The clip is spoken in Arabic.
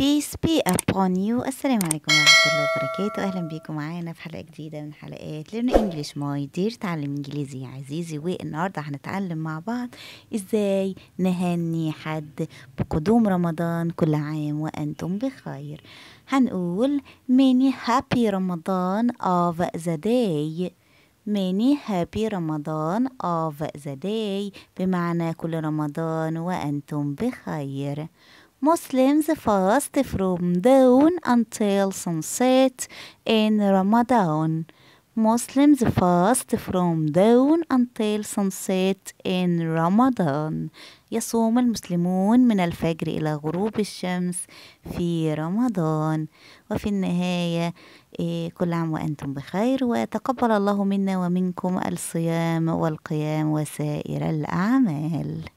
بيس بي ابون يو السلام عليكم ورحمه الله وبركاته اهلا بيكم معانا في حلقه جديده من حلقات ليرن انجلش ماي دير تعلم انجليزي يا عزيزي والنهارده هنتعلم مع بعض ازاي نهني حد بقدوم رمضان كل عام وانتم بخير هنقول ميني هابي رمضان اوف ذا داي ميني هابي رمضان اوف ذا داي بمعنى كل رمضان وانتم بخير Muslims fast from dawn until sunset in Ramadan. Muslims fast from dawn until sunset in Ramadan. يصوم المسلمون من الفجر إلى غروب الشمس في رمضان وفي النهاية إيه، كل عام وأنتم بخير وتقبل الله منا ومنكم الصيام والقيام وسائر الأعمال